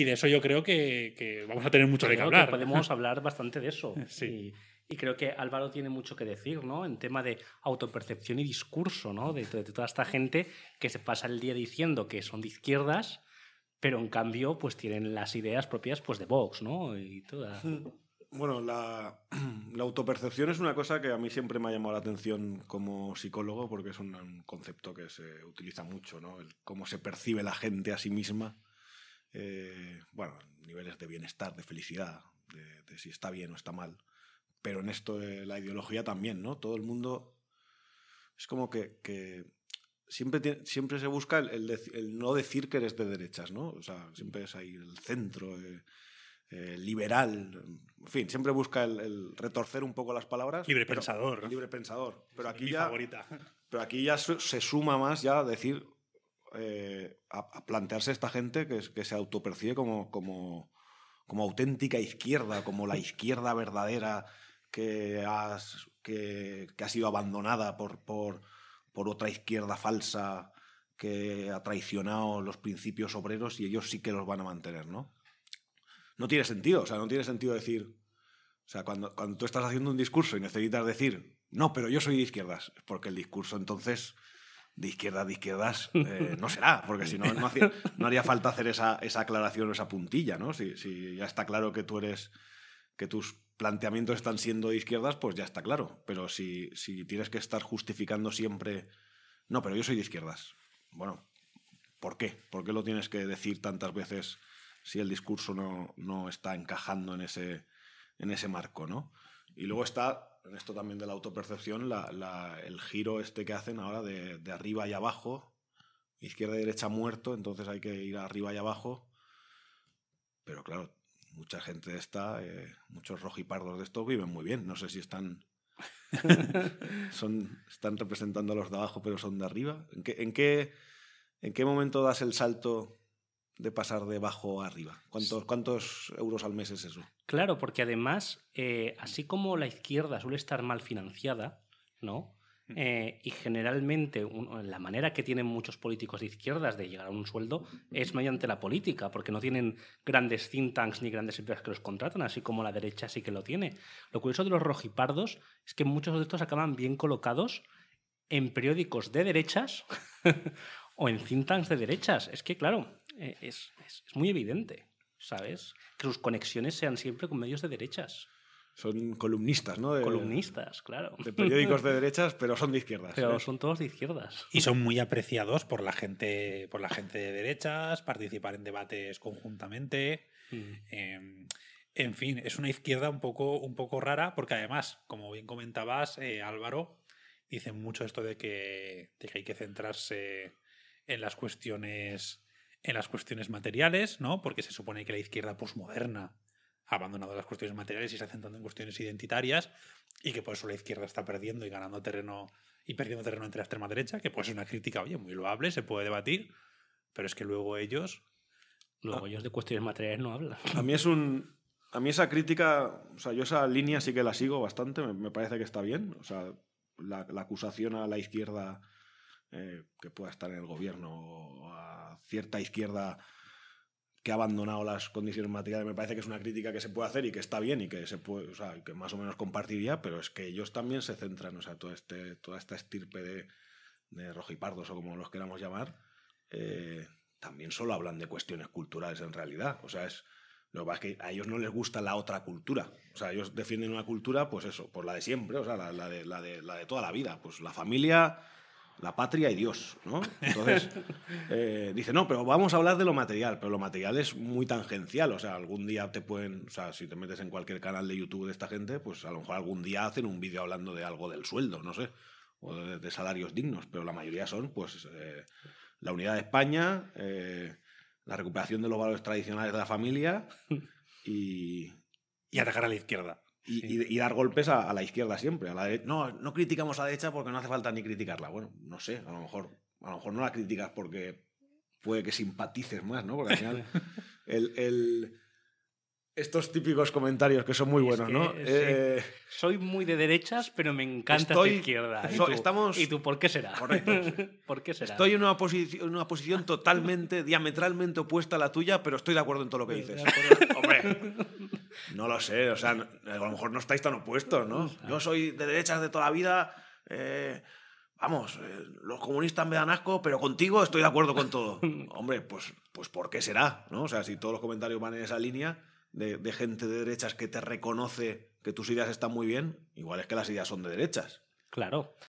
Y de eso yo creo que, vamos a tener mucho que de hablar. podemos hablar bastante de eso. Y, creo que Álvaro tiene mucho que decir, ¿no? En tema de autopercepción y discurso, ¿no? De, toda esta gente que se pasa el día diciendo que son de izquierdas, pero en cambio, pues tienen las ideas propias pues, de Vox, ¿no? Y toda. Bueno, la, la autopercepción es una cosa que a mí siempre me ha llamado la atención como psicólogo porque es un, concepto que se utiliza mucho, ¿no? El, cómo se percibe la gente a sí misma. Eh, bueno, niveles de bienestar, de felicidad, de, si está bien o está mal. Pero en esto la ideología también, ¿no? Todo el mundo es como que, siempre, siempre se busca el, no decir que eres de derechas, ¿no? O sea, siempre es ahí el centro, eh, eh, liberal, en fin, siempre busca el, retorcer un poco las palabras. Libre pensador. Libre pensador. Pero aquí, ya, favorita. pero aquí ya se suma más ya decir eh, a, a, plantearse esta gente que, se autopercibe como, como, auténtica izquierda, como la izquierda verdadera que, ha sido abandonada por, otra izquierda falsa que ha traicionado los principios obreros y ellos sí que los van a mantener, ¿no? No tiene sentido, o sea, no tiene sentido decir, o sea, cuando, cuando tú estás haciendo un discurso y necesitas decir, no, pero yo soy de izquierdas, porque el discurso entonces de izquierda de izquierdas eh, no será, porque si no, no, haría falta hacer esa, aclaración o esa puntilla, ¿no? Si, ya está claro que tú eres, que tus planteamientos están siendo de izquierdas, pues ya está claro. Pero si, si tienes que estar justificando siempre, no, pero yo soy de izquierdas. Bueno, ¿por qué? ¿Por qué lo tienes que decir tantas veces si el discurso no, no está encajando en ese, en ese marco, ¿no? Y luego está en esto también de la autopercepción, el giro este que hacen ahora de, arriba y abajo, izquierda y derecha muerto, entonces hay que ir arriba y abajo. Pero claro, mucha gente está, eh, muchos rojipardos de esto viven muy bien. No sé si están, son, están representando a los de abajo, pero son de arriba. en, qué, ¿En qué momento das el salto de pasar de bajo a arriba? ¿Cuántos, cuántos euros al mes es eso? Claro, porque además, eh, así como la izquierda suele estar mal financiada, ¿no? Mm. Eh, y generalmente la manera que tienen muchos políticos de izquierdas de llegar a un sueldo es mm. mediante la política, porque no tienen grandes think tanks ni grandes empresas que los contratan, así como la derecha sí que lo tiene. Lo curioso de los rojipardos es que muchos de estos acaban bien colocados en periódicos de derechas o en think tanks de derechas. Es que, claro, eh, es, muy evidente, ¿sabes? Que sus conexiones sean siempre con medios de derechas. Son columnistas, ¿no? columnistas, claro. De periódicos de derechas, pero son de izquierdas. Pero son todos de izquierdas. Y son muy apreciados por la gente, por la gente de derechas, participar en debates conjuntamente. Mm. Em, en fin, es una izquierda un poco, un poco rara, porque además, como bien comentabas, eh, Álvaro, dicen mucho esto de que, de que, hay que centrarse en las cuestiones en las cuestiones materiales, ¿no? Porque se supone que la izquierda posmoderna ha abandonado las cuestiones materiales y se ha centrado en cuestiones identitarias y que por eso la izquierda está perdiendo y ganando terreno y perdiendo terreno entre la extrema derecha, que pues es una crítica, oye, muy loable, se puede debatir, pero es que luego ellos luego ah. ellos de cuestiones materiales no hablan. A mí es un a mí esa crítica, o sea, yo esa línea sí que la sigo bastante, me, parece que está bien, o sea, la, acusación a la izquierda eh, que pueda estar en el gobierno cierta izquierda que ha abandonado las condiciones materiales. Me parece que es una crítica que se puede hacer y que está bien y que se que más o menos compartiría, pero es que ellos también se centran, o sea, este, toda esta estirpe de, de rojipardos o como los queramos llamar, eh, también solo hablan de cuestiones culturales en realidad. O sea, es, lo que que a ellos no les gusta la otra cultura. O sea, ellos defienden una cultura, pues eso, por la de siempre, o sea, la, de, la de toda la vida. Pues la familia, la patria y Dios, ¿no? Entonces, eh, dice, no, pero vamos a hablar de lo material, pero lo material es muy tangencial, o sea, algún día te pueden, o sea, si te metes en cualquier canal de YouTube de esta gente, pues a lo mejor algún día hacen un vídeo hablando de algo del sueldo, no sé, o de, salarios dignos, pero la mayoría son, pues, eh, la unidad de España, eh, la recuperación de los valores tradicionales de la familia Y atacar a la izquierda. Y, dar golpes a, la izquierda siempre. no, no criticamos a la derecha porque no hace falta ni criticarla. Bueno, no sé, a lo mejor, a lo mejor no la criticas porque puede que simpatices más, ¿no? Porque al final estos típicos comentarios que son muy buenos, ¿no? Eh, Soy muy de derechas, pero me encanta estoy, izquierda. ¿Y, tú, estamos... ¿Y tú por qué será? Estoy en una, posición, una posición totalmente, diametralmente opuesta a la tuya, pero estoy de acuerdo en todo lo que pues dices. Hombre, no lo sé, o sea, a lo mejor no estáis tan opuestos, ¿no? Yo soy de derechas de toda la vida. Eh, vamos, eh, los comunistas me dan asco, pero contigo estoy de acuerdo con todo. Hombre, pues, pues ¿por qué será? ¿no? O sea, si todos los comentarios van en esa línea de, de gente de derechas que te reconoce que tus ideas están muy bien, igual es que las ideas son de derechas. Claro.